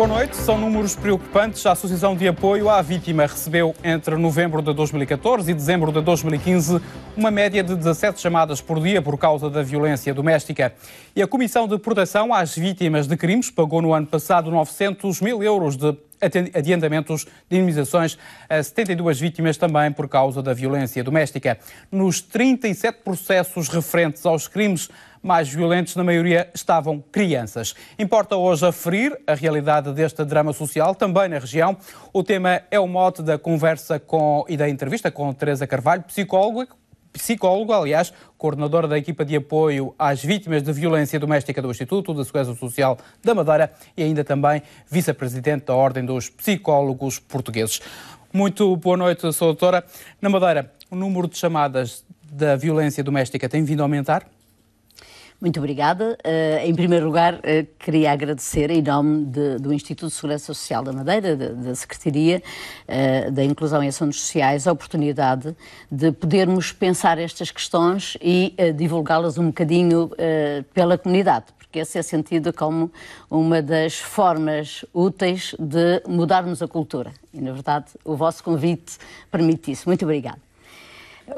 Boa noite, são números preocupantes. A Associação de Apoio à Vítima recebeu entre novembro de 2014 e dezembro de 2015 uma média de 17 chamadas por dia por causa da violência doméstica. E a Comissão de Proteção às Vítimas de Crimes pagou no ano passado 900 mil euros de adiantamentos de indemnizações a 72 vítimas também por causa da violência doméstica. Nos 37 processos referentes aos crimes, mais violentos, na maioria estavam crianças. Importa hoje aferir a realidade deste drama social também na região. O tema é o mote da conversa com, e da entrevista com Teresa Carvalho, psicóloga, psicólogo, aliás, coordenadora da equipa de apoio às vítimas de violência doméstica do Instituto da Segurança Social da Madeira e ainda também vice-presidente da Ordem dos Psicólogos Portugueses. Muito boa noite, sou doutora. Na Madeira, o número de chamadas da violência doméstica tem vindo a aumentar? Muito obrigada. Uh, em primeiro lugar, uh, queria agradecer, em nome de, do Instituto de Segurança Social da Madeira, da Secretaria uh, da Inclusão e Ações Sociais, a oportunidade de podermos pensar estas questões e divulgá-las um bocadinho pela comunidade. porque esse é sentido como uma das formas úteis de mudarmos a cultura. E, na verdade, o vosso convite permite isso. Muito obrigada.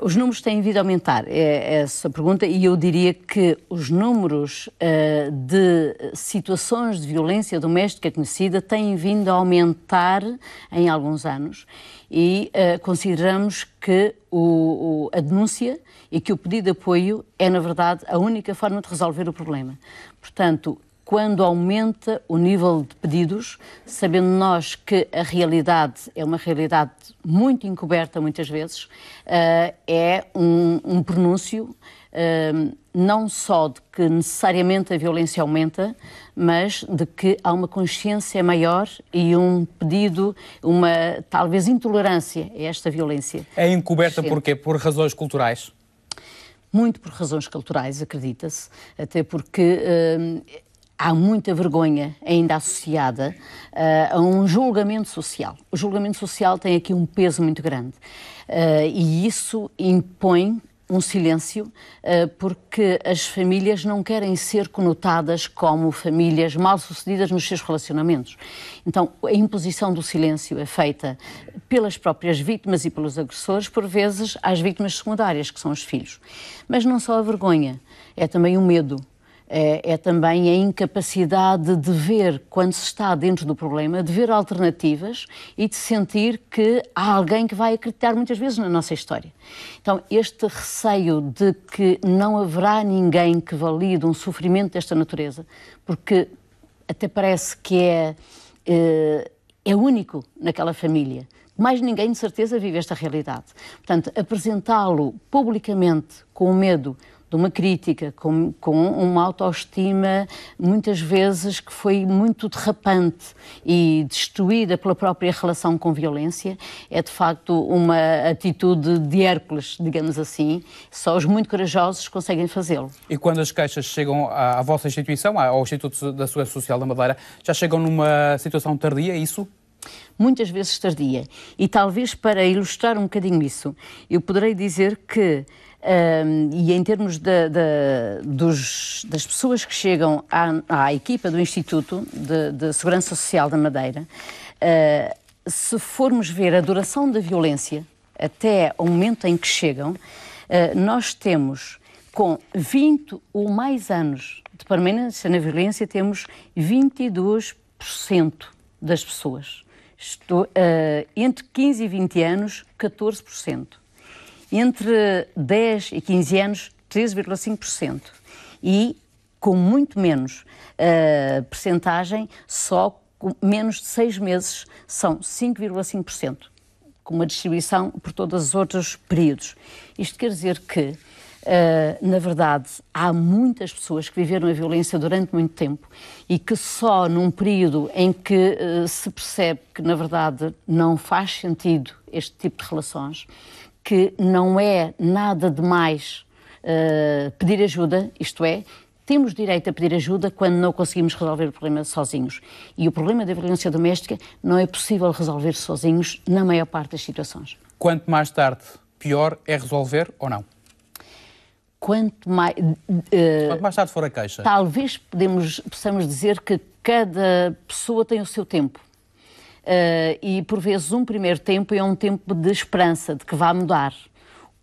Os números têm vindo a aumentar, é essa a pergunta, e eu diria que os números uh, de situações de violência doméstica conhecida têm vindo a aumentar em alguns anos e uh, consideramos que o, o, a denúncia e que o pedido de apoio é, na verdade, a única forma de resolver o problema. Portanto, quando aumenta o nível de pedidos, sabendo nós que a realidade é uma realidade muito encoberta muitas vezes, eh, é um, um pronúncio eh, não só de que necessariamente a violência aumenta, mas de que há uma consciência maior e um pedido, uma talvez intolerância a esta violência. É encoberta porquê? Por razões culturais? Muito por razões culturais, acredita-se, até porque uh, há muita vergonha ainda associada uh, a um julgamento social. O julgamento social tem aqui um peso muito grande uh, e isso impõe um silêncio, eh, porque as famílias não querem ser conotadas como famílias mal sucedidas nos seus relacionamentos. Então, a imposição do silêncio é feita pelas próprias vítimas e pelos agressores, por vezes às vítimas secundárias, que são os filhos. Mas não só a vergonha, é também o medo é, é também a incapacidade de ver, quando se está dentro do problema, de ver alternativas e de sentir que há alguém que vai acreditar muitas vezes na nossa história. Então, este receio de que não haverá ninguém que valide um sofrimento desta natureza, porque até parece que é, eh, é único naquela família. Mais ninguém, de certeza, vive esta realidade. Portanto, apresentá-lo publicamente com o medo de uma crítica, com, com uma autoestima muitas vezes que foi muito derrapante e destruída pela própria relação com violência, é de facto uma atitude de Hércules, digamos assim. Só os muito corajosos conseguem fazê-lo. E quando as queixas chegam à, à vossa instituição, ao Instituto da Segurança Social da Madeira, já chegam numa situação tardia, é isso? muitas vezes tardia. E talvez para ilustrar um bocadinho isso, eu poderei dizer que um, e em termos de, de, dos, das pessoas que chegam à, à equipa do Instituto de, de Segurança Social da Madeira, uh, se formos ver a duração da violência até o momento em que chegam, uh, nós temos com 20 ou mais anos de permanência na violência, temos 22% das pessoas. Estou, uh, entre 15 e 20 anos, 14%. Entre 10 e 15 anos, 13,5%. E com muito menos uh, percentagem, só com menos de 6 meses, são 5,5%, com uma distribuição por todos os outros períodos. Isto quer dizer que Uh, na verdade, há muitas pessoas que viveram a violência durante muito tempo e que só num período em que uh, se percebe que, na verdade, não faz sentido este tipo de relações, que não é nada demais uh, pedir ajuda, isto é, temos direito a pedir ajuda quando não conseguimos resolver o problema sozinhos. E o problema da violência doméstica não é possível resolver sozinhos na maior parte das situações. Quanto mais tarde, pior é resolver ou não? Quanto mais, uh, eh, quanto mais tarde for a queixa. Talvez podemos, possamos dizer que cada pessoa tem o seu tempo. Uh, e por vezes um primeiro tempo é um tempo de esperança, de que vai mudar.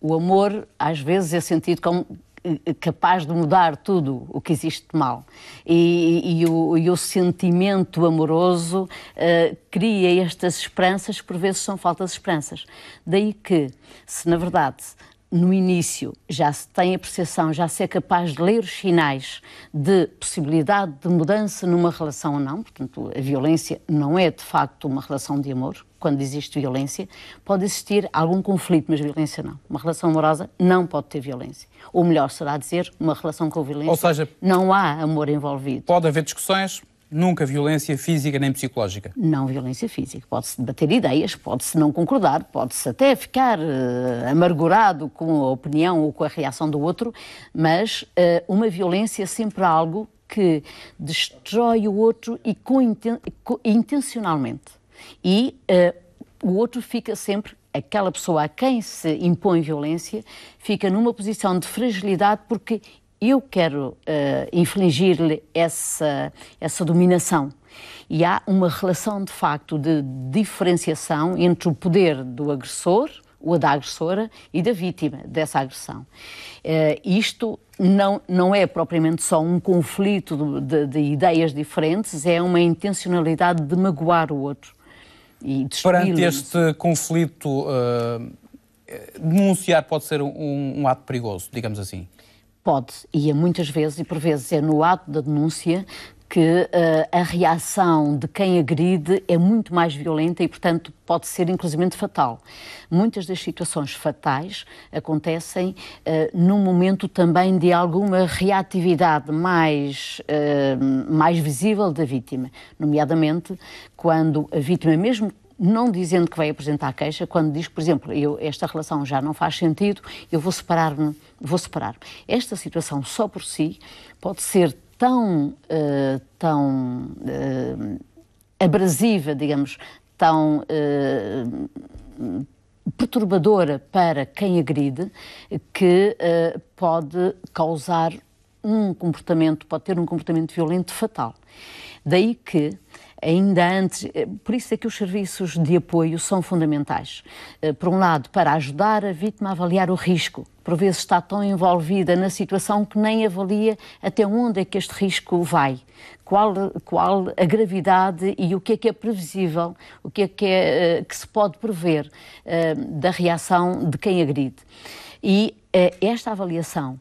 O amor, às vezes, é sentido como eh, capaz de mudar tudo o que existe de mal. E, e, o, e o, sentimento amoroso uh, cria estas esperanças, por vezes são faltas esperanças. Daí que, se na verdade no início já se tem a percepção, já se é capaz de ler os sinais de possibilidade de mudança numa relação ou não, portanto, a violência não é de facto uma relação de amor, quando existe violência, pode existir algum conflito, mas violência não. Uma relação amorosa não pode ter violência. Ou melhor, será dizer, uma relação com violência, ou seja, não há amor envolvido. Pode haver discussões, Nunca violência física nem psicológica? Não violência física. Pode-se debater ideias, pode-se não concordar, pode-se até ficar uh, amargurado com a opinião ou com a reação do outro, mas uh, uma violência é sempre algo que destrói o outro e com, inten com intencionalmente. E uh, o outro fica sempre aquela pessoa a quem se impõe violência fica numa posição de fragilidade porque eu quero uh, infligir-lhe essa, essa dominação. E há uma relação, de facto, de diferenciação entre o poder do agressor, ou da agressora, e da vítima dessa agressão. Uh, isto não, não é propriamente só um conflito de, de ideias diferentes, é uma intencionalidade de magoar o outro. E Perante este conflito, uh, denunciar pode ser um, um ato perigoso, digamos assim? pode, e é muitas vezes, e por vezes é no ato da denúncia que uh, a reação de quem agride é muito mais violenta e, portanto, pode ser inclusivamente fatal. Muitas das situações fatais acontecem uh, eh, num momento também de alguma reatividade mais, uh, mais visível da vítima, nomeadamente quando a vítima, mesmo não dizendo que vai apresentar queixa, quando diz, por exemplo, eu, esta relação já não faz sentido, eu vou separar-me, vou separar. Esta situação só por si pode ser tão, uh, tão uh, abrasiva, digamos, tão uh, perturbadora para quem agride, que pode causar um comportamento, pode ter um comportamento violento fatal. Daí que ainda antes. Eh, por isso é que os serviços de apoio são fundamentais. Eh, por um lado, para ajudar a vítima a avaliar o risco. Por vezes está tão envolvida na situação que nem avalia até onde é que este risco vai, qual, qual a gravidade e o que é que é previsível, o que é que, é, eh, que se pode prever da reação de quem agride. E esta avaliação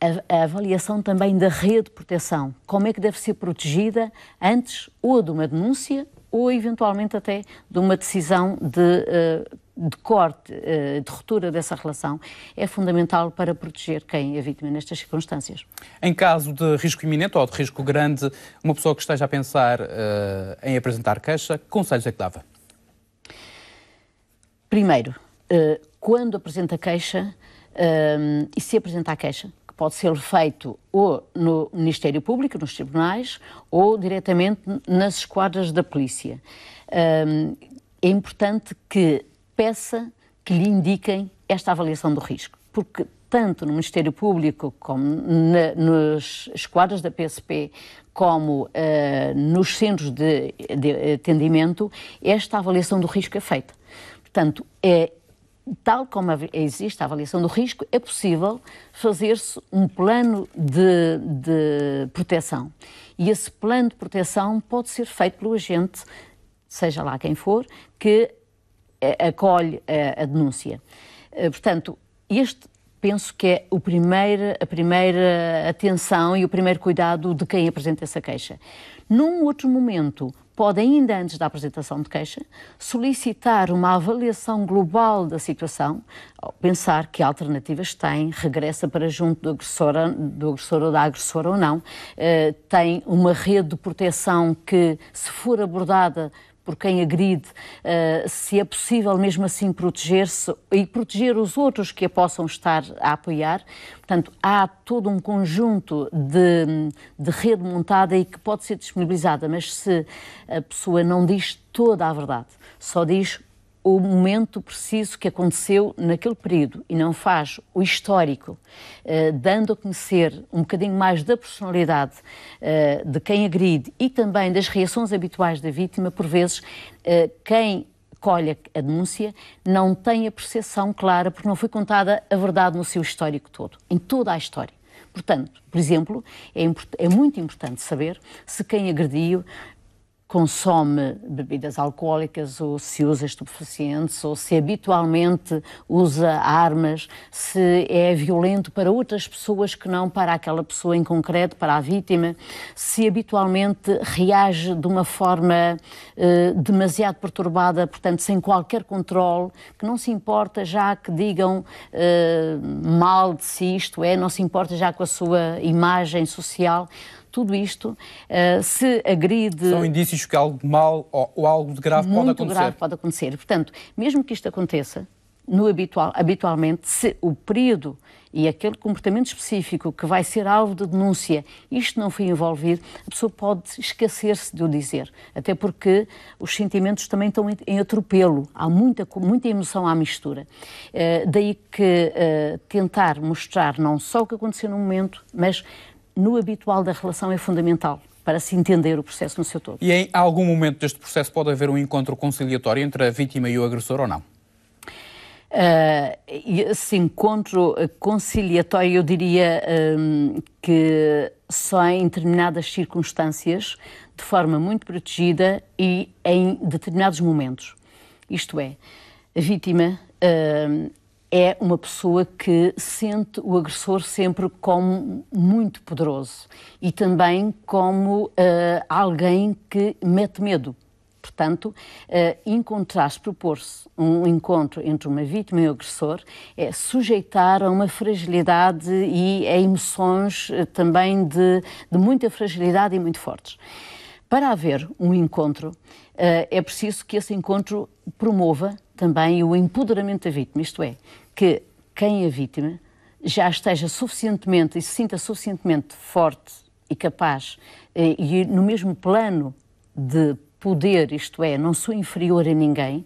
a, a avaliação também da rede de proteção, como é que deve ser protegida antes ou de uma denúncia ou eventualmente até de uma decisão de, eh, de, corte, eh, de ruptura dessa relação, é fundamental para proteger quem é vítima nestas circunstâncias. Em caso de risco iminente ou de risco grande, uma pessoa que esteja a pensar uh, em apresentar queixa, que conselhos é que dava? Primeiro, uh, quando apresenta queixa, e se apresentar queixa, pode ser feito ou no Ministério Público, nos tribunais, ou diretamente nas esquadras da polícia. É importante que peça que lhe indiquem esta avaliação do risco, porque tanto no Ministério Público como na, esquadras da PSP, como uh, nos centros de, de atendimento, esta avaliação do risco é feita. Portanto, é, tal como existe a avaliação do risco, é possível fazer-se um plano de, de proteção. E esse plano de proteção pode ser feito pelo agente, seja lá quem for, que eh, acolhe a, a denúncia. Eh, portanto, este penso que é o primeiro, a primeira atenção e o primeiro cuidado de quem apresenta essa queixa. Num outro momento, pode, ainda antes da apresentação de queixa, solicitar uma avaliação global da situação, pensar que alternativas tem, regressa para junto do agressor, do agressor ou da agressora ou não, eh, tem uma rede de proteção que, se for abordada, por quem agride, eh, se é possível mesmo assim proteger-se e proteger os outros que a possam estar a apoiar. Portanto, há todo um conjunto de, de rede montada e que pode ser disponibilizada, mas se a pessoa não diz toda a verdade, só diz o momento preciso que aconteceu naquele período e não faz o histórico, eh, dando a conhecer um bocadinho mais da personalidade eh, de quem agride e também das reações habituais da vítima, por vezes eh, quem colhe a denúncia não tem a percepção clara porque não foi contada a verdade no seu histórico todo, em toda a história. Portanto, por exemplo, é, é, muito importante saber se quem agrediu consome bebidas alcoólicas ou se usa estupefacientes ou se habitualmente usa armas, se é violento para outras pessoas que não para aquela pessoa em concreto, para a vítima, se habitualmente reage de uma forma eh, demasiado perturbada, portanto, sem qualquer controle, que não se importa já que digam eh, mal de si, isto é, não se importa já com a sua imagem social tudo isto uh, se agride. São indícios que algo de mal ou, ou algo de grave pode acontecer. grave pode acontecer. Portanto, mesmo que isto aconteça, no habitual, habitualmente, se o período e aquele comportamento específico que vai ser alvo de denúncia, isto não foi envolvido, a pessoa pode esquecer-se de o dizer. Até porque os sentimentos também estão em atropelo, há muita, muita emoção à mistura. Uh, daí que uh, tentar mostrar não só o que aconteceu no momento, mas no habitual da relação é fundamental para se entender o processo no seu todo. E em algum momento deste processo pode haver um encontro conciliatório entre a vítima e o agressor ou não? Uh, esse encontro conciliatório, eu diria um, que só em determinadas circunstâncias, de forma muito protegida e em determinados momentos. Isto é, a vítima uh, é uma pessoa que sente o agressor sempre como muito poderoso e também como uh, alguém que mete medo. Portanto, uh, eh, encontrar-se, propor-se um encontro entre uma vítima e o agressor é sujeitar a uma fragilidade e a emoções uh, também de, de muita fragilidade e muito fortes. Para haver um encontro, é preciso que esse encontro promova também o empoderamento da vítima, isto é, que quem é vítima já esteja suficientemente e se sinta suficientemente forte e capaz eh, e no mesmo plano de poder, isto é, não sou inferior a ninguém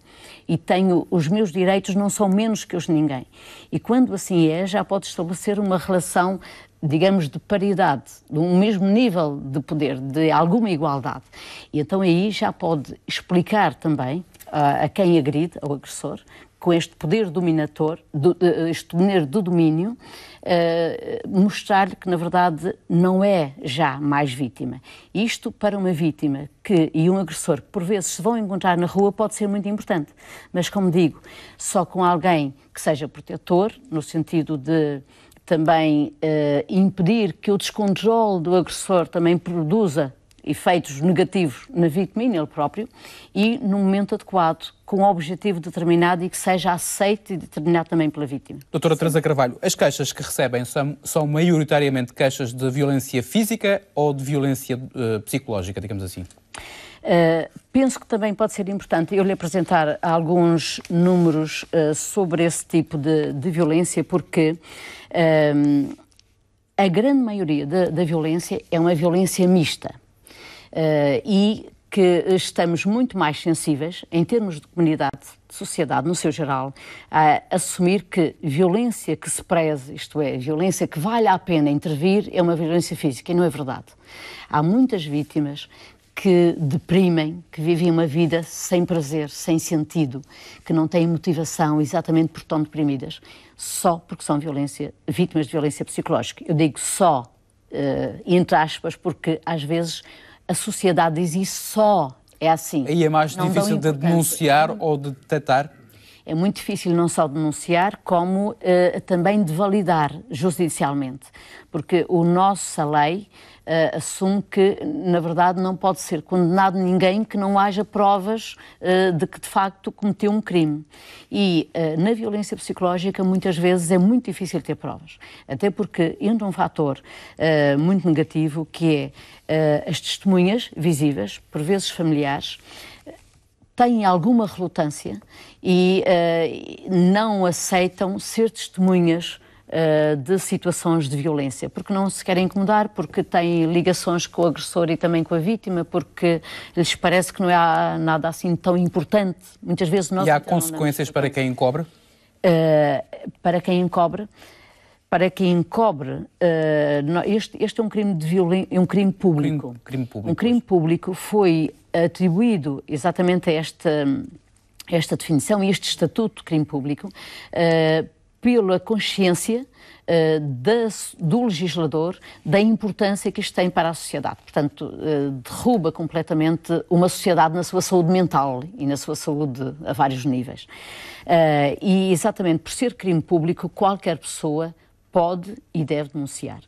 e tenho os meus direitos não são menos que os de ninguém. E quando assim é, já pode estabelecer uma relação, digamos, de paridade, de um mesmo nível de poder, de alguma igualdade. E então aí já pode explicar também a quem agride, ao agressor, com este poder dominador, do, eh, este poder do domínio, uh, mostrar-lhe que, na verdade, não é já mais vítima. Isto para uma vítima que, e um agressor que, por vezes, se vão encontrar na rua, pode ser muito importante. Mas, como digo, só com alguém que seja protetor, no sentido de também uh, impedir que o descontrole do agressor também produza efeitos negativos na vítima e nele próprio, e no momento adequado, com um objetivo determinado e que seja aceito e determinado também pela vítima. Doutora Sim. Teresa Carvalho, as queixas que recebem são, são maioritariamente queixas de violência física ou de violência uh, psicológica, digamos assim? Uh, penso que também pode ser importante eu lhe apresentar alguns números uh, sobre esse tipo de, de violência, porque a grande maioria da violência é uma violência mista. Eh, e que estamos muito mais sensíveis, em termos de comunidade, de sociedade no seu geral, a assumir que violência que se preze, isto é, violência que vale a pena intervir, é uma violência física, e não é verdade. Há muitas vítimas que deprimem, que vivem uma vida sem prazer, sem sentido, que não têm motivação exatamente porque estão deprimidas, só porque são violência, vítimas de violência psicológica. Eu digo só, eh, entre aspas, porque às vezes a sociedade diz isso só. É assim. Aí é mais não difícil de denunciar ou de detectar? É muito difícil não só denunciar, como uh, também de validar judicialmente. Porque a nossa lei uh, assume que, na verdade, não pode ser condenado ninguém que não haja provas uh, de que, de facto, cometeu um crime. E uh, na violência psicológica, muitas vezes, é muito difícil ter provas. Até porque entra um fator muito negativo que é as testemunhas visíveis, por vezes familiares, têm alguma relutância e uh, não aceitam ser testemunhas eh, de situações de violência, porque não se querem incomodar, porque têm ligações com o agressor e também com a vítima, porque lhes parece que não é nada assim tão importante. Muitas vezes nós. E há então consequências para quem encobre? Uh, para quem encobre para quem encobre. Eh, este, este é um crime de violência, é um crime público. Crime, crime público. Um crime público foi atribuído exatamente a esta esta definição e este estatuto de crime público pela consciência uh, da, do legislador da importância que isto tem para a sociedade. Portanto, uh, derruba completamente uma sociedade na sua saúde mental e na sua saúde a vários níveis. Uh, e exatamente por ser crime público, qualquer pessoa pode e deve denunciar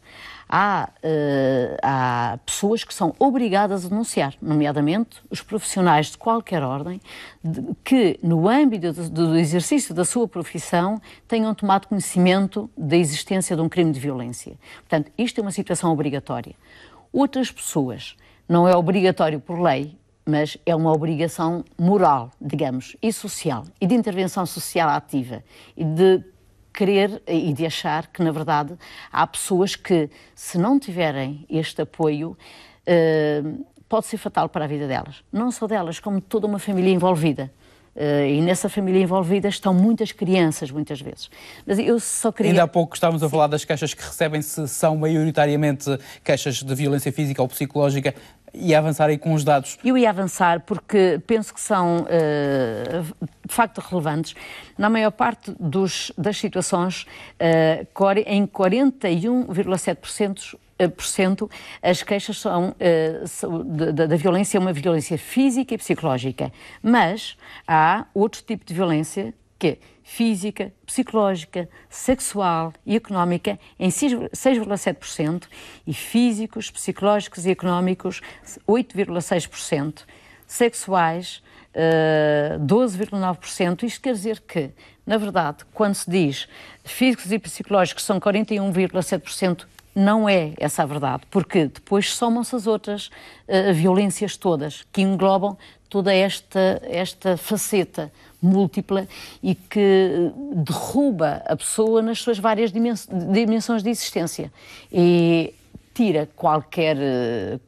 há, uh, há pessoas que são obrigadas a denunciar, nomeadamente os profissionais de qualquer ordem, de, que no âmbito do, do exercício da sua profissão tenham tomado conhecimento da existência de um crime de violência. Portanto, isto é uma situação obrigatória. Outras pessoas, não é obrigatório por lei, mas é uma obrigação moral, digamos, e social, e de intervenção social ativa, e de querer e de achar que, na verdade, há pessoas que, se não tiverem este apoio, eh, pode ser fatal para a vida delas. Não só delas, como toda uma família envolvida. Uh, e nessa família envolvida estão muitas crianças, muitas vezes. Mas eu só queria... Ainda há pouco estávamos a falar das queixas que recebem, se são maioritariamente queixas de violência física ou psicológica e avançar aí com os dados. Eu ia avançar porque penso que são eh, de facto relevantes. Na maior parte dos, das situações, eh, em 41,7% eh, as queixas são da violência é uma violência física e psicológica, mas há outro tipo de violência que física, psicológica, sexual e económica em 6,7% e físicos, psicológicos e económicos 8,6%, sexuais 12,9%. Eh, Isto quer dizer que, na verdade, quando se diz físicos e psicológicos são 41,7%, não é essa a verdade, porque depois somam-se as outras uh, violências todas que englobam toda esta, esta faceta múltipla e que eh, derruba a pessoa nas suas várias dimensões de existência e tira qualquer eh,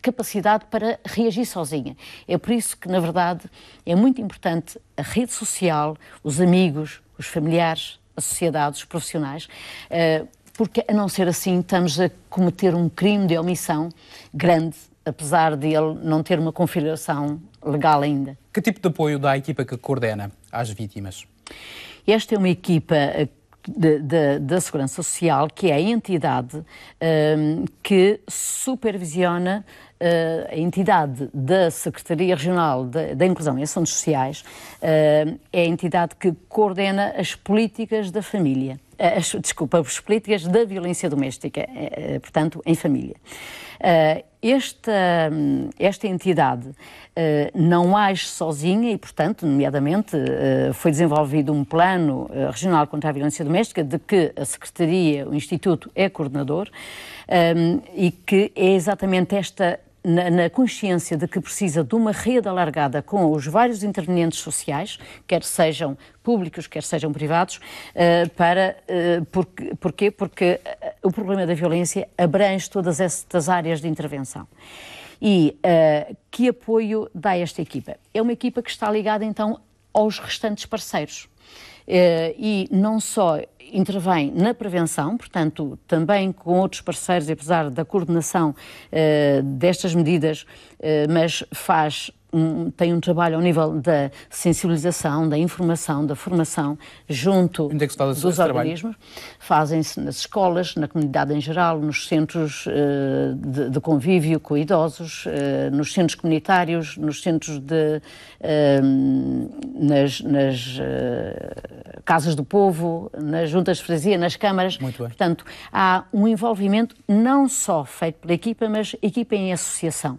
capacidade para reagir sozinha. É por isso que, na verdade, é muito importante a rede social, os amigos, os familiares, a sociedade, os profissionais, eh, porque a não ser assim estamos a cometer um crime de omissão grande, apesar de ele não ter uma configuração legal ainda. Que tipo de apoio dá a equipa que coordena às vítimas? Esta é uma equipa eh, da Segurança Social, que é a entidade um, ehm, que supervisiona uh, a entidade da Secretaria Regional da Inclusão e Ações Sociais, uh, é a entidade que coordena as políticas da família. As, desculpa, as políticas da violência doméstica, portanto, em família esta, esta entidade uh, não age sozinha e, portanto, nomeadamente, uh, foi desenvolvido um plano uh, regional contra a violência doméstica de que a Secretaria, o Instituto, é coordenador um, e que é exatamente esta na, na, consciência de que precisa de uma rede alargada com os vários intervenientes sociais, quer sejam públicos, quer sejam privados, uh, para, uh, porque, porquê? Porque eh, o problema da violência abrange todas estas áreas de intervenção. E uh, que apoio dá esta equipa? É uma equipa que está ligada então aos restantes parceiros eh, e não só intervém na prevenção, portanto, também com outros parceiros, apesar da coordenação eh, destas medidas, eh, mas faz um, tem um trabalho ao nível da sensibilização, da informação, da formação junto é que dos organismos. Fazem-se nas escolas, na comunidade em geral, nos centros uh, de, de, convívio com idosos, uh, nos centros comunitários, nos centros de. Uh, nas, nas eh, casas do povo, nas juntas de freguesia, nas câmaras. Muito bem. Portanto, há um envolvimento não só feito pela equipa, mas equipa em associação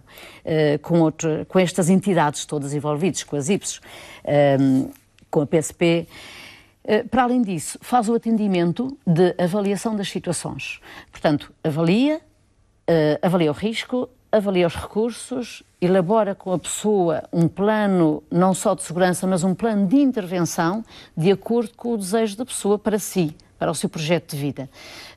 com, outro, com estas entidades entidades todas envolvidas, com as IPS, um, ehm, com a PSP. Eh, para além disso, faz o atendimento de avaliação das situações. Portanto, avalia, eh, avalia o risco, avalia os recursos, elabora com a pessoa um plano não só de segurança, mas um plano de intervenção de acordo com o desejo da pessoa para si para o seu projeto de vida.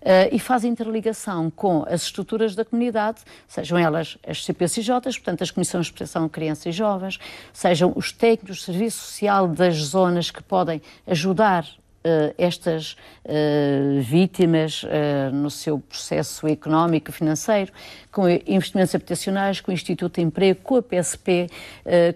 Uh, e faz interligação com as estruturas da comunidade, sejam elas as CPCJs, portanto as Comissões de Proteção de Crianças e Jovens, sejam os técnicos de serviço social das zonas que podem ajudar eh, estas eh, vítimas eh, no seu processo económico e financeiro, com investimentos habitacionais, com o Instituto de Emprego, com a PSP,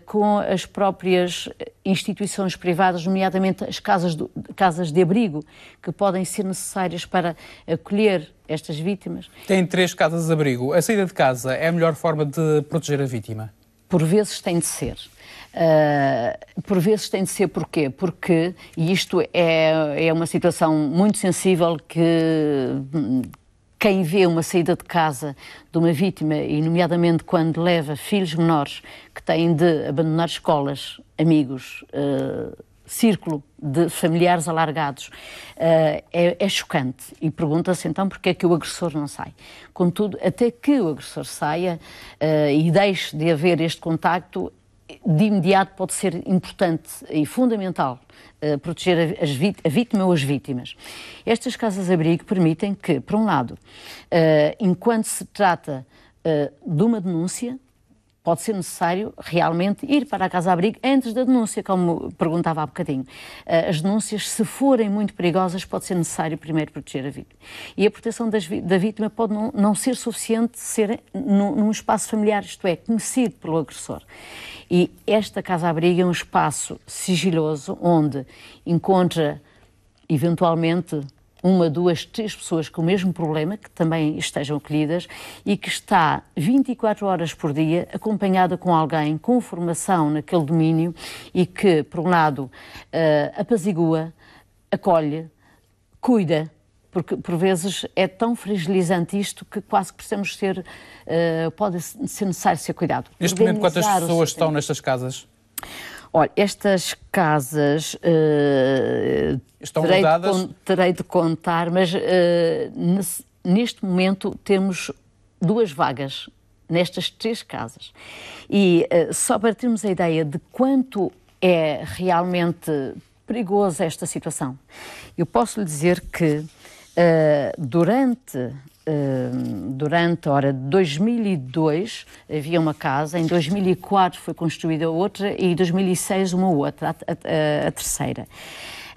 com as próprias instituições privadas, nomeadamente as casas, do, casas de abrigo, que podem ser necessárias para acolher estas vítimas. Tem três casas de abrigo. A saída de casa é a melhor forma de proteger a vítima? Por vezes tem de ser. Ah, por vezes tem de ser porquê? Porque, e isto é, é uma situação muito sensível que hum, quem vê uma saída de casa de uma vítima, e nomeadamente quando leva filhos menores que têm de abandonar escolas, amigos, uh, círculo de familiares alargados, uh, é, é, chocante. E pergunta-se então porquê é que o agressor não sai. Contudo, até que o agressor saia uh, e deixe de haver este contacto, de imediato pode ser importante e fundamental uh, proteger a, a, vítima ou as vítimas. Estas casas-abrigo permitem que, por um lado, uh, enquanto se trata uh, de uma denúncia, pode ser necessário realmente ir para a casa-abrigo antes da denúncia, como perguntava há bocadinho. Eh, as denúncias, se forem muito perigosas, pode ser necessário primeiro proteger a vítima. E a proteção da vítima pode não, não ser suficiente ser num, num espaço familiar, isto é, conhecido pelo agressor. E esta casa-abrigo é um espaço sigiloso onde encontra, eventualmente, uma, duas, três pessoas com o mesmo problema, que também estejam acolhidas e que está 24 horas por dia acompanhada com alguém com formação naquele domínio e que, por um lado, uh, apazigua, acolhe, cuida, porque por vezes é tão fragilizante isto que quase precisamos ser, uh, pode ser necessário ser cuidado. Neste momento, quantas pessoas estão nestas casas? Olha, estas casas uh, estão terei mudadas. De, terei de contar, mas uh, nesse, neste momento temos duas vagas nestas três casas. E uh, só para termos a ideia de quanto é realmente perigosa esta situação, eu posso lhe dizer que durante durante a hora de 2002 havia uma casa, em 2004 foi construída outra e em 2006 uma outra, a, a, a terceira.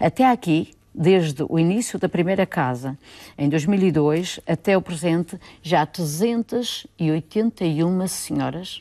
Até aqui, desde o início da primeira casa, em 2002, até o presente, já 381 senhoras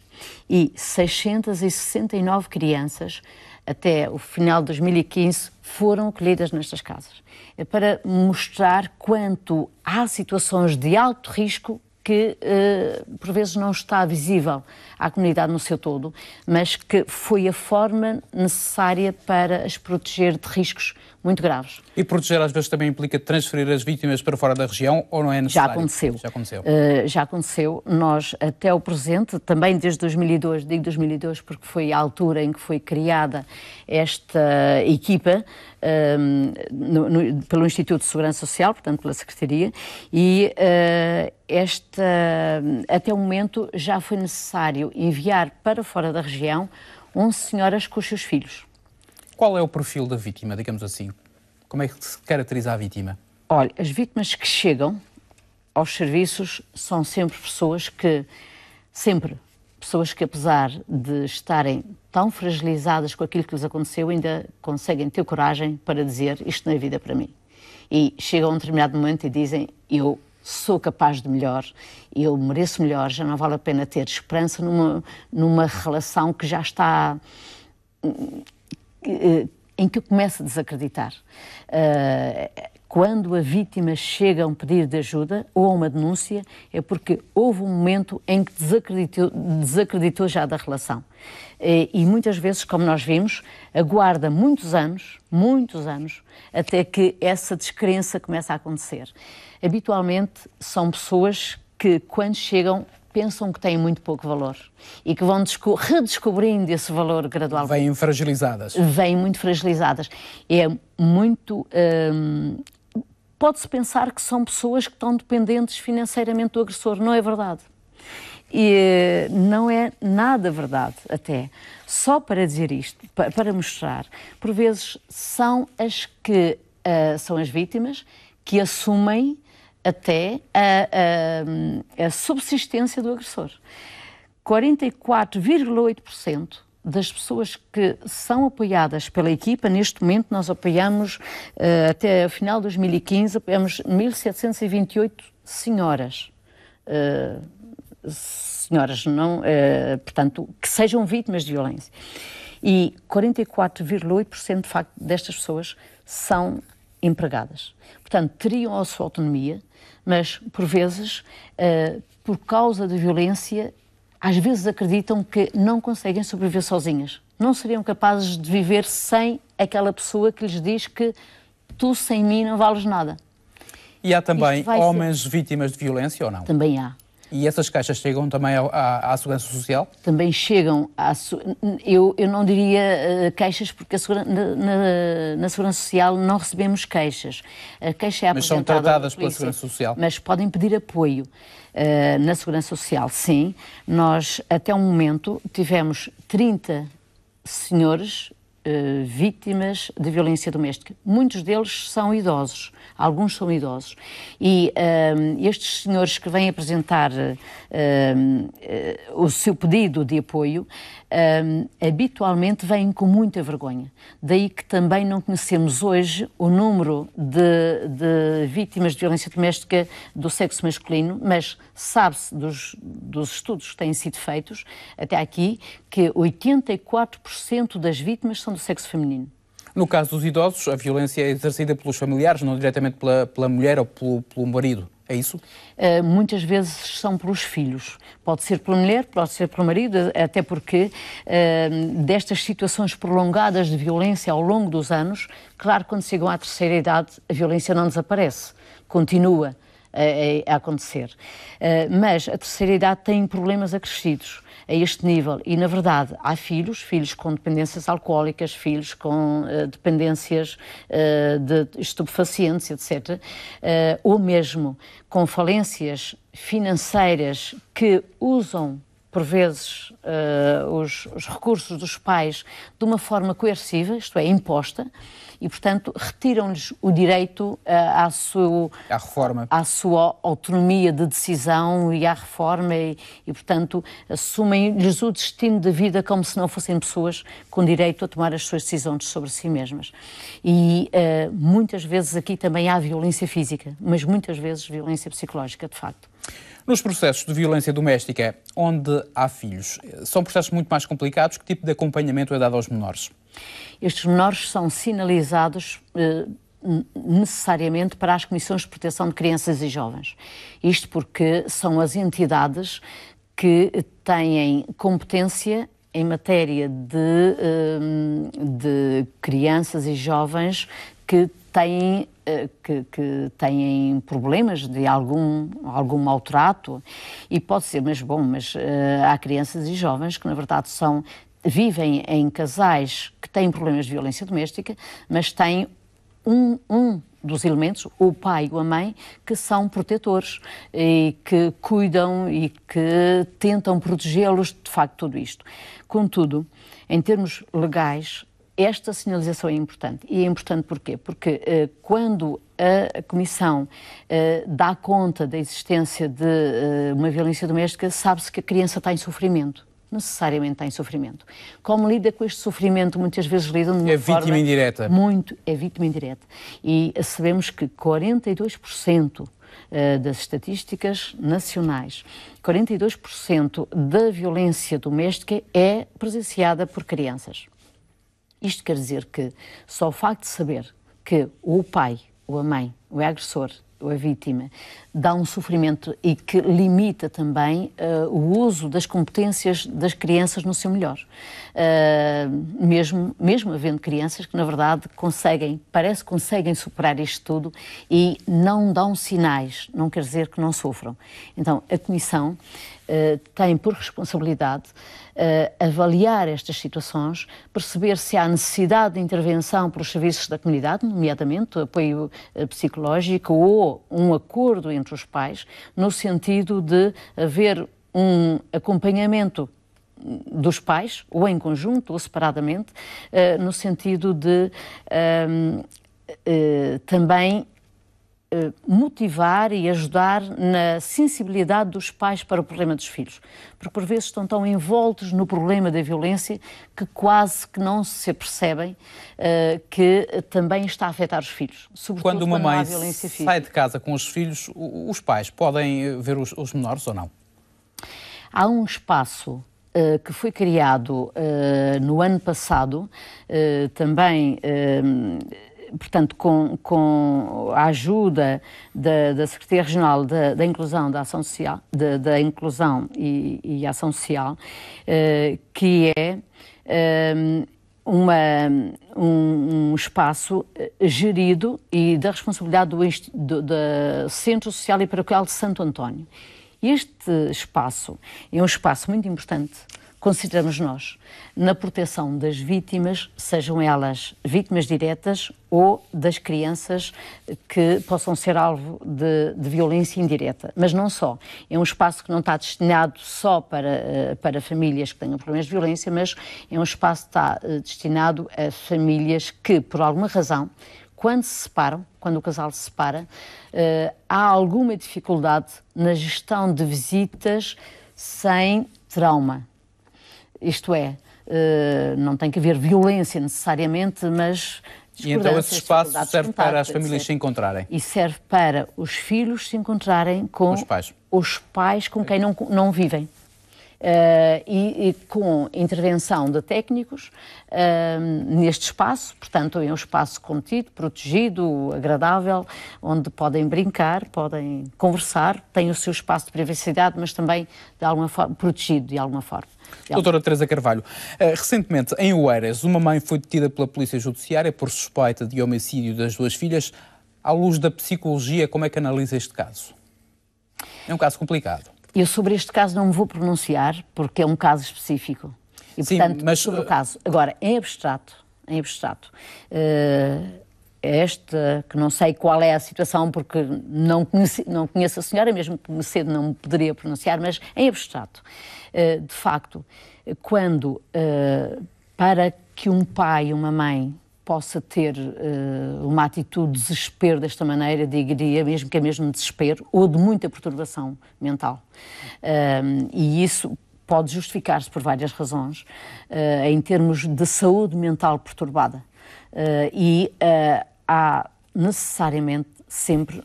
e 669 crianças, até o final de 2015, foram acolhidas nestas casas para mostrar quanto há situações de alto risco que eh, por vezes não está visível à comunidade no seu todo, mas que foi a forma necessária para as proteger de riscos muito graves. E proteger às vezes também implica transferir as vítimas para fora da região ou não é necessário? Já aconteceu. Já aconteceu. Uh, já aconteceu. Nós, até o presente, também desde 2002, digo 2002 porque foi a altura em que foi criada esta equipa ehm, no, no, pelo Instituto de Segurança Social, portanto pela Secretaria, e uh, esta, até o momento já foi necessário enviar para fora da região 11 senhoras com os seus filhos qual é o perfil da vítima, digamos assim? Como é que se caracteriza a vítima? Olha, as vítimas que chegam aos serviços são sempre pessoas que, sempre, pessoas que apesar de estarem tão fragilizadas com aquilo que lhes aconteceu, ainda conseguem ter coragem para dizer isto não é vida para mim. E chegam a um determinado momento e dizem eu sou capaz de melhor, eu mereço melhor, já não vale a pena ter esperança numa, numa relação que já está eh, em que eu começo a desacreditar. Eh, quando a vítima chega a um pedido de ajuda ou a uma denúncia, é porque houve um momento em que desacreditou, desacreditou já da relação. Eh, e muitas vezes, como nós vimos, aguarda muitos anos, muitos anos, até que essa descrença começa a acontecer. Habitualmente são pessoas que, quando chegam pensam que têm muito pouco valor e que vão redescobrindo esse valor gradualmente. Vêm fragilizadas. Vêm muito fragilizadas. É muito. Hum, Pode-se pensar que são pessoas que estão dependentes financeiramente do agressor. Não é verdade. E eh, não é nada verdade, até. Só para dizer isto, para mostrar, por vezes são as que uh, são as vítimas que assumem até a, a, a subsistência do agressor. 44,8% das pessoas que são apoiadas pela equipa, neste momento nós apoiamos, eh, até o final de 2015, apoiamos 1.728 senhoras. Eh, senhoras, não, eh, portanto, que sejam vítimas de violência. E 44,8% de facto destas pessoas são empregadas. Portanto, teriam a sua autonomia, mas, por vezes, uh, por causa da violência, às vezes acreditam que não conseguem sobreviver sozinhas. Não seriam capazes de viver sem aquela pessoa que lhes diz que tu sem mim não vales nada. E há também homens ser... vítimas de violência ou não? Também há. E essas caixas chegam também ao, à, à Segurança Social? Também chegam. À, eu, eu não diria uh, caixas, porque segura, na, na, na, Segurança Social não recebemos queixas. A queixa é mas são tratadas pela Segurança Social? Mas podem pedir apoio. Uh, na Segurança Social, sim. Nós, até o momento, tivemos 30 senhores uh, vítimas de violência doméstica. Muitos deles são idosos alguns são idosos. E um, ehm, estes senhores que vêm apresentar um, ehm, eh, o seu pedido de apoio um, ehm, habitualmente vêm com muita vergonha. Daí que também não conhecemos hoje o número de, de vítimas de violência doméstica do sexo masculino, mas sabe-se dos, dos estudos que têm sido feitos até aqui que 84% das vítimas são do sexo feminino. No caso dos idosos, a violência é exercida pelos familiares, não diretamente pela, pela mulher ou pelo, pelo marido. É isso? Uh, muitas vezes são pelos filhos. Pode ser pela mulher, pode ser pelo marido, até porque uh, destas situações prolongadas de violência ao longo dos anos, claro, quando chegam à terceira idade, a violência não desaparece, continua a, eh, a acontecer. Uh, mas a terceira idade tem problemas acrescidos a este nível. E, na verdade, há filhos, filhos com dependências alcoólicas, filhos com uh, dependências uh, de estupefacientes, etc., eh, ou mesmo com falências financeiras que usam por vezes, uh, os, os, recursos dos pais de uma forma coerciva, isto é, imposta, e, portanto, retiram-lhes o direito uh, à, seu, à, reforma. à sua autonomia de decisão e à reforma, e, e portanto, assumem-lhes o destino de vida como se não fossem pessoas com direito a tomar as suas decisões sobre si mesmas. E uh, muitas vezes aqui também há violência física, mas muitas vezes violência psicológica, de facto. Nos processos de violência doméstica onde há filhos, são processos muito mais complicados. Que tipo de acompanhamento é dado aos menores? Estes menores são sinalizados eh, necessariamente para as comissões de proteção de crianças e jovens. Isto porque são as entidades que têm competência em matéria de, eh, de crianças e jovens que têm eh, que, que, têm problemas de algum, algum maltrato, e pode ser, mas bom, mas uh, há crianças e jovens que na verdade são vivem em casais que têm problemas de violência doméstica, mas têm um, um dos elementos, o pai ou a mãe, que são protetores e que cuidam e que tentam protegê-los de facto tudo isto. Contudo, em termos legais, esta sinalização é importante. E é importante porquê? Porque eh, quando a Comissão eh, dá conta da existência de eh, uma violência doméstica, sabe-se que a criança está em sofrimento. Necessariamente está em sofrimento. Como lida com este sofrimento, muitas vezes lida de uma é forma... É vítima indireta. Muito, é vítima indireta. E sabemos que 42% das estatísticas nacionais. 42% da violência doméstica é presenciada por crianças. Isto quer dizer que só o facto de saber que o pai, ou a mãe, o agressor, ou a vítima, dá um sofrimento e que limita também uh, o uso das competências das crianças no seu melhor. Uh, mesmo, mesmo havendo crianças que, na verdade, conseguem, parece que conseguem superar isto tudo e não dão sinais, não quer dizer que não sofram. Então, a Comissão eh, tem por responsabilidade uh, avaliar estas situações, perceber se há necessidade de intervenção pelos serviços da comunidade, nomeadamente apoio eh, psicológico ou um acordo entre os pais, no sentido de haver um acompanhamento dos pais, ou em conjunto ou separadamente, no sentido de ehm, também eh, motivar e ajudar na sensibilidade dos pais para o problema dos filhos. Porque por vezes estão tão envoltos no problema da violência que quase que não se apercebem eh, que também está a afetar os filhos. Sobretudo quando uma quando mãe sai física. de casa com os filhos, os pais podem eh, ver os, os menores ou não? Há um espaço Uh, que foi criado uh, no ano passado, uh, também portanto, com, com a ajuda da, da Secretaria Regional da, da, Inclusão da Ação Social, da, da Inclusão e, e, Ação Social, uh, que é um, eh, uma, um, um, espaço eh, gerido e da responsabilidade do, do, do Centro Social e Paroquial de Santo António. Este espaço é um espaço muito importante consideramos nós, na proteção das vítimas, sejam elas vítimas diretas ou das crianças que possam ser alvo de, de violência indireta. Mas não só. É um espaço que não está destinado só para, eh, para famílias que tenham problemas de violência, mas é um espaço que está eh, destinado a famílias que, por alguma razão, quando se separam, quando o casal se separa, eh, há alguma dificuldade na gestão de visitas sem trauma, isto é, eh, não tem que haver violência necessariamente, mas. E então esse espaço serve para as famílias se encontrarem. E serve para os filhos se encontrarem com os pais, os pais com é. quem não, não vivem. Eh, e, e, com intervenção de técnicos eh, neste espaço, portanto, é um espaço contido, protegido, agradável, onde podem brincar, podem conversar, têm o seu espaço de privacidade, mas também de alguma forma, protegido de alguma forma. Doutora Teresa Carvalho, eh, recentemente em Oeiras, uma mãe foi detida pela Polícia Judiciária por suspeita de homicídio das duas filhas. À luz da psicologia, como é que analisa este caso? É um caso complicado. Eu sobre este caso não me vou pronunciar, porque é um caso específico. E, Sim, portanto, mas... sobre o caso. Agora, em abstrato, em abstrato, uh, esta, que não sei qual é a situação, porque não, conheci, não conheço a senhora, mesmo que me cedo não me poderia pronunciar, mas em abstrato, uh, de facto, quando uh, para que um pai, uma mãe possa ter uh, uma atitude de desespero desta maneira, diria mesmo que é mesmo desespero, ou de muita perturbação mental. e isso pode justificar-se por várias razões, uh, em termos de saúde mental perturbada. Uh, e há necessariamente sempre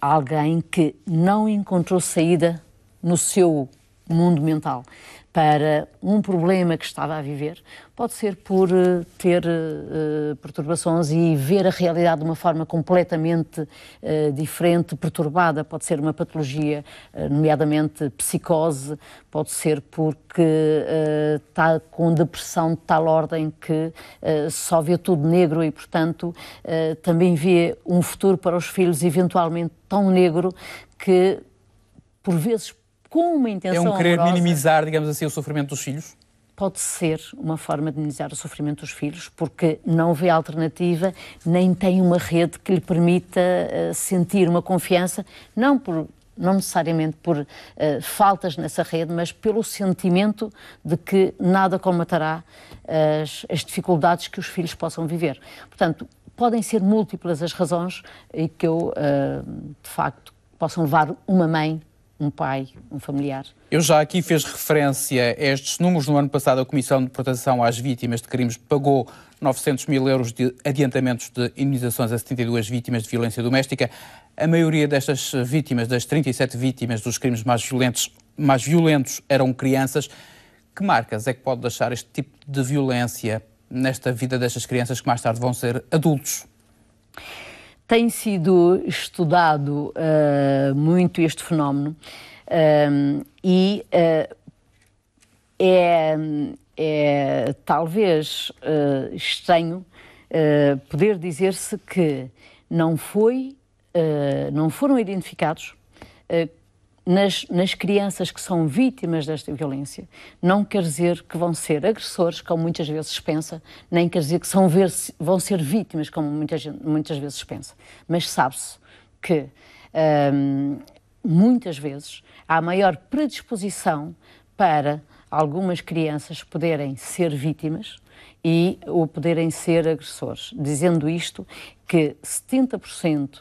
alguém que não encontrou saída no seu mundo mental para um problema que estava a viver, pode ser por eh, ter uh, perturbações e ver a realidade de uma forma completamente uh, diferente, perturbada, pode ser uma patologia, uh, nomeadamente psicose, pode ser porque está com depressão de tal ordem que só vê tudo negro e, portanto, também vê um futuro para os filhos eventualmente tão negro que por vezes com uma intenção É um querer amorosa, minimizar, digamos assim, o sofrimento dos filhos? Pode ser uma forma de minimizar o sofrimento dos filhos, porque não vê alternativa, nem tem uma rede que lhe permita eh, sentir uma confiança, não por não necessariamente por uh, faltas nessa rede, mas pelo sentimento de que nada comatará eh, as, as dificuldades que os filhos possam viver. Portanto, podem ser múltiplas as razões e que eu, uh, de facto, possam levar uma mãe um pai, um familiar. Eu já aqui fez referência a estes números. No ano passado, a Comissão de Proteção às Vítimas de Crimes pagou 900 mil euros de adiantamentos de imunizações a 72 vítimas de violência doméstica. A maioria destas vítimas, das 37 vítimas dos crimes mais violentos, mais violentos eram crianças. Que marcas é que pode deixar este tipo de violência nesta vida destas crianças que mais tarde vão ser adultos? Tem sido estudado uh, muito este fenómeno eh, e uh, é, é, talvez uh, estranho poder dizer-se que não foi, não foram identificados nas, nas, crianças que são vítimas desta violência, não quer dizer que vão ser agressores, como muitas vezes pensa, nem quer dizer que são ver, vão ser vítimas, como muitas, muitas vezes pensa. Mas sabe-se que hum, muitas vezes há maior predisposição para algumas crianças poderem ser vítimas e ou poderem ser agressores. Dizendo isto, que 70%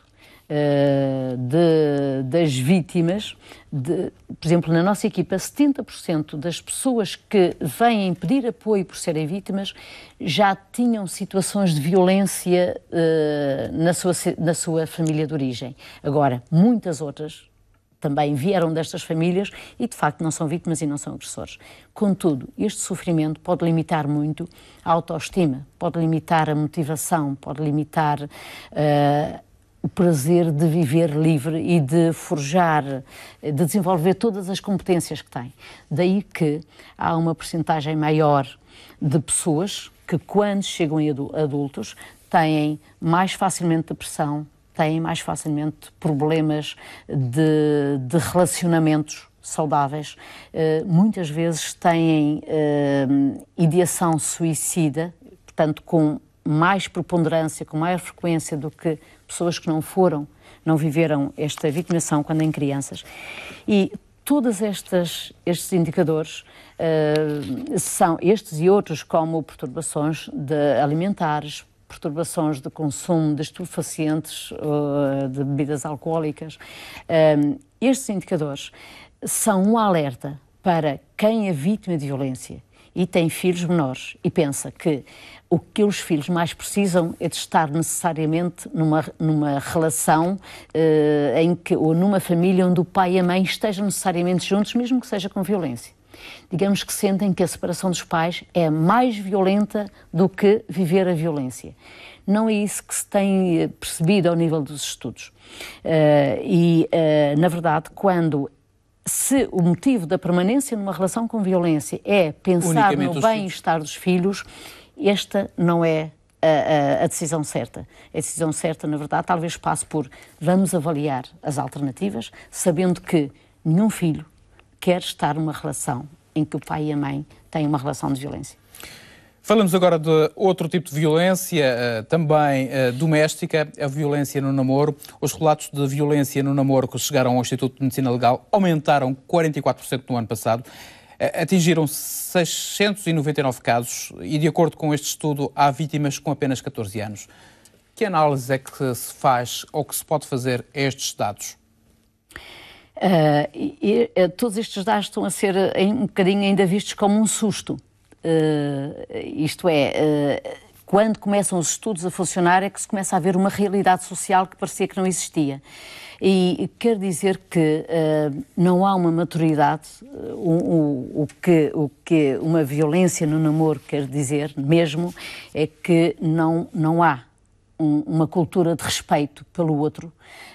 de, das vítimas, de, por exemplo, na nossa equipa, 70% das pessoas que vêm pedir apoio por serem vítimas já tinham situações de violência uh, na, sua, na sua família de origem. Agora, muitas outras também vieram destas famílias e, de facto, não são vítimas e não são agressores. Contudo, este sofrimento pode limitar muito a autoestima, pode limitar a motivação, pode limitar uh, o prazer de viver livre e de forjar, de desenvolver todas as competências que tem. Daí que há uma percentagem maior de pessoas que, quando chegam a adultos, têm mais facilmente depressão, têm mais facilmente problemas de, de relacionamentos saudáveis, eh, muitas vezes têm eh, ideação suicida, portanto, com mais preponderância, com maior frequência do que pessoas que não foram, não viveram esta vitimação quando em crianças. E todos estes, estes indicadores uh, são estes e outros, como perturbações alimentares, perturbações de consumo de estupefacientes, uh, de bebidas alcoólicas. Uh, estes indicadores são um alerta para quem é vítima de violência e tem filhos menores e pensa que o que os filhos mais precisam é de estar necessariamente numa, numa relação eh, em que, ou numa família onde o pai e a mãe estejam necessariamente juntos, mesmo que seja com violência. Digamos que sentem que a separação dos pais é mais violenta do que viver a violência. Não é isso que se tem eh, percebido ao nível dos estudos. Uh, e, uh, na verdade, quando se o motivo da permanência numa relação com violência é pensar Unicamente no bem-estar dos filhos, esta não é a, a, a, decisão certa. A decisão certa, na verdade, talvez passe por vamos avaliar as alternativas, sabendo que nenhum filho quer estar numa relação em que o pai e a mãe têm uma relação de violência. Falamos agora de outro tipo de violência, eh, também eh, doméstica, a violência no namoro. Os relatos de violência no namoro que chegaram ao Instituto de Medicina Legal aumentaram 44% no ano passado atingiram 699 casos e, de acordo com este estudo, há vítimas com apenas 14 anos. Que análise é que se faz ou que se pode fazer a estes dados? Uh, e, e, todos estes dados estão a ser eh, um bocadinho ainda vistos como um susto. Uh, isto é, uh, quando começam os estudos a funcionar é que se começa a ver uma realidade social que parecia que não existia. E quer dizer que uh, não há uma maturidade, eh, o, o, o, que, o que uma violência no namoro quer dizer mesmo é que não, não há um, uma cultura de respeito pelo outro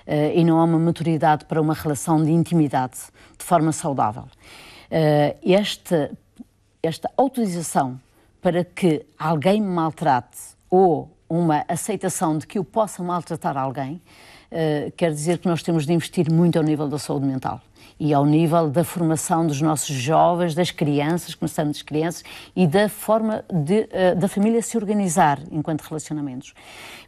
uh, e não há uma maturidade para uma relação de intimidade de forma saudável. Uh, esta, esta autorização para que alguém me maltrate ou uma aceitação de que eu possa maltratar alguém eh, quer dizer que nós temos de investir muito ao nível da saúde mental e ao nível da formação dos nossos jovens, das crianças, começando das crianças, e da forma de, uh, da família se organizar enquanto relacionamentos.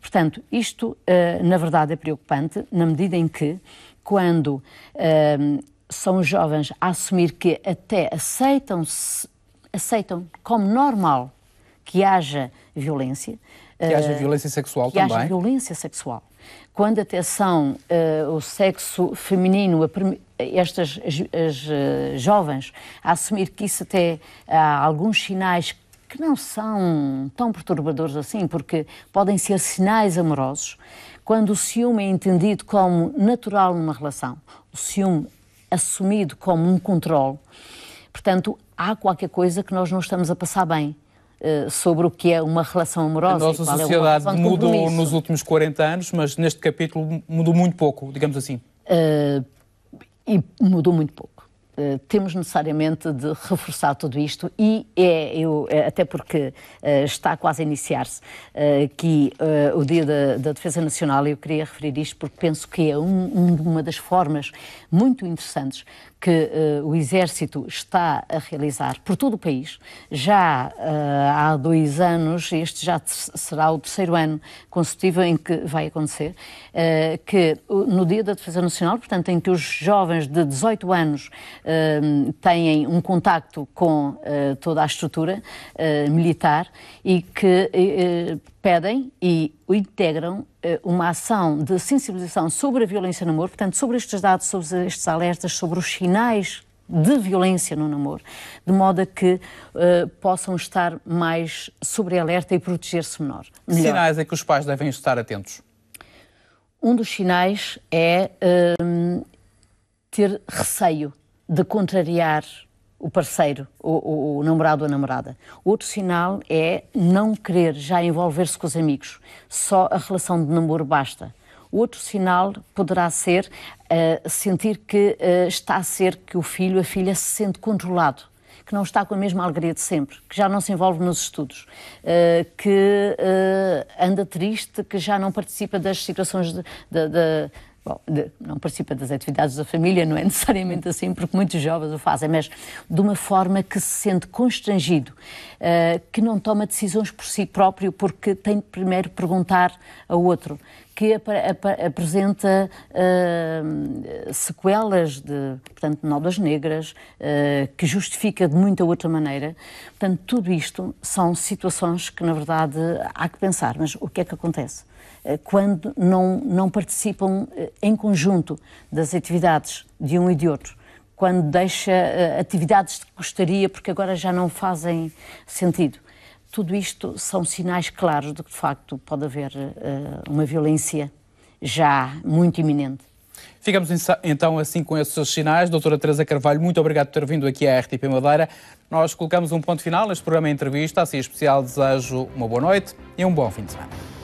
Portanto, isto, uh, na verdade, é preocupante, na medida em que, quando uh, são os jovens a assumir que até aceitam, aceitam como normal que haja violência. Que haja violência sexual que também. Que haja violência sexual quando, atenção, uh, eh, o sexo feminino, a, estas as, eh, jovens, a assumir que isso até há alguns sinais que não são tão perturbadores assim, porque podem ser sinais amorosos, quando o ciúme é entendido como natural numa relação, o ciúme assumido como um controle, portanto, há qualquer coisa que nós não estamos a passar bem eh, sobre o que é uma relação amorosa. A nossa é sociedade é mudou nos últimos 40 anos, mas neste capítulo mudou muito pouco, digamos assim. Uh, e mudou muito pouco. Uh, temos necessariamente de reforçar tudo isto e é, eu, é, até porque uh, está quase a iniciar-se aqui o Dia da, da, Defesa Nacional, eu queria referir isto porque penso que é um, um, uma das formas muito interessantes que uh, o Exército está a realizar por todo o país. Já uh, há dois anos, este já será o terceiro ano consecutivo em que vai acontecer, uh, que no Dia da Defesa Nacional, portanto, em que os jovens de 18 anos têm um contacto com toda a estrutura militar e que pedem e integram eh, uma ação de sensibilização sobre a violência no amor, portanto, sobre estes dados, sobre estes alertas, sobre os sinais de violência no namoro, de modo a que uh, possam estar mais sobre alerta e proteger-se menor. Que melhor. sinais é que os pais devem estar atentos? Um dos sinais é uh, ter receio de contrariar o parceiro, o, o, o namorado ou a namorada. Outro sinal é não querer já envolver-se com os amigos. Só a relação de namoro basta. Outro sinal poderá ser uh, sentir que uh, está a ser que o filho, a filha, se sente controlado que não está com a mesma alegria de sempre, que já não se envolve nos estudos, eh, que anda triste, que já não participa das situações de, de, bom, de, não participa das atividades da família, não é necessariamente assim, porque muitos jovens o fazem, mas de uma forma que se sente constrangido, uh, que não toma decisões por si próprio, porque tem de primeiro perguntar ao outro, que ap ap apresenta uh, sequelas de, portanto, nódulas negras, uh, que justifica de muita outra maneira. Portanto, tudo isto são situações que, na verdade, há que pensar. Mas o que é que acontece? Eh, quando não, não participam eh, em conjunto das atividades de um e de outro quando deixa eh, atividades que gostaria porque agora já não fazem sentido. Tudo isto são sinais claros de que, de facto, pode haver uh, uma violência já muito iminente. Ficamos então assim com esses sinais. Doutora Teresa Carvalho, muito obrigado por ter vindo aqui à RTP Madeira. Nós colocamos um ponto final neste programa de entrevista. Assim especial, desejo uma boa noite e um bom fim de semana.